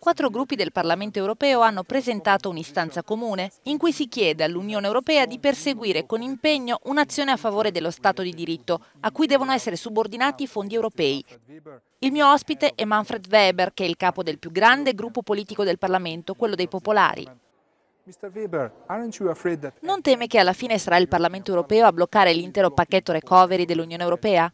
Quattro gruppi del Parlamento europeo hanno presentato un'istanza comune in cui si chiede all'Unione europea di perseguire con impegno un'azione a favore dello Stato di diritto, a cui devono essere subordinati i fondi europei. Il mio ospite è Manfred Weber, che è il capo del più grande gruppo politico del Parlamento, quello dei popolari. Non teme che alla fine sarà il Parlamento europeo a bloccare l'intero pacchetto recovery dell'Unione europea?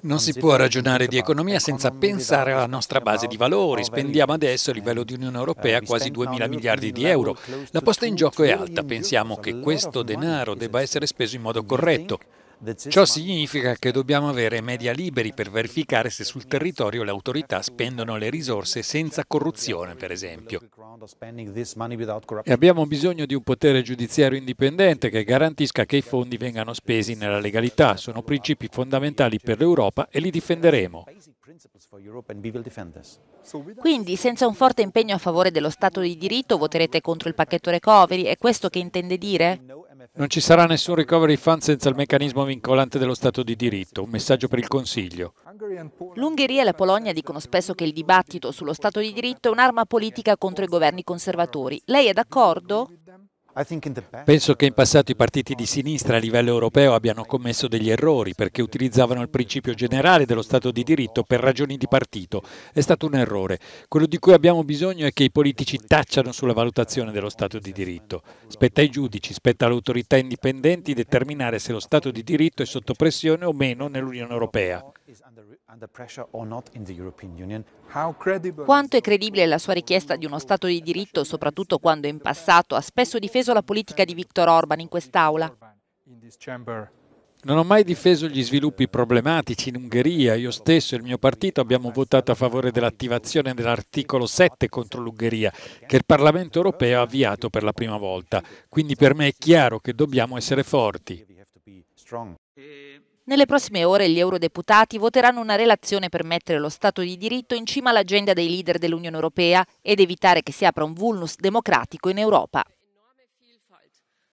Non si può ragionare di economia senza pensare alla nostra base di valori. Spendiamo eh, adesso a livello eh, eh, di Unione Europea quasi 2 mila miliardi di euro. La posta in gioco è alta, pensiamo che questo denaro debba essere speso in modo corretto. Ciò significa che dobbiamo avere media liberi per verificare se sul territorio le autorità spendono le risorse senza corruzione, per esempio. E abbiamo bisogno di un potere giudiziario indipendente che garantisca che i fondi vengano spesi nella legalità. Sono principi fondamentali per l'Europa e li difenderemo. Quindi, senza un forte impegno a favore dello Stato di diritto, voterete contro il pacchetto recovery? È questo che intende dire? Non ci sarà nessun recovery fund senza il meccanismo vincolante dello Stato di diritto, un messaggio per il Consiglio. L'Ungheria e la Polonia dicono spesso che il dibattito sullo Stato di diritto è un'arma politica contro i governi conservatori. Lei è d'accordo? Penso che in passato i partiti di sinistra a livello europeo abbiano commesso degli errori perché utilizzavano il principio generale dello Stato di diritto per ragioni di partito. È stato un errore. Quello di cui abbiamo bisogno è che i politici tacciano sulla valutazione dello Stato di diritto. Spetta ai giudici, spetta alle autorità indipendenti determinare se lo Stato di diritto è sotto pressione o meno nell'Unione Europea. Quanto è credibile la sua richiesta di uno Stato di diritto, soprattutto quando in passato ha spesso difeso difeso la politica di Viktor Orban in quest'Aula. Non ho mai difeso gli sviluppi problematici in Ungheria. Io stesso e il mio partito abbiamo votato a favore dell'attivazione dell'articolo 7 contro l'Ungheria, che il Parlamento europeo ha avviato per la prima volta. Quindi per me è chiaro che dobbiamo essere forti. Nelle prossime ore gli eurodeputati voteranno una relazione per mettere lo Stato di diritto in cima all'agenda dei leader dell'Unione Europea ed evitare che si apra un vulnus democratico in Europa.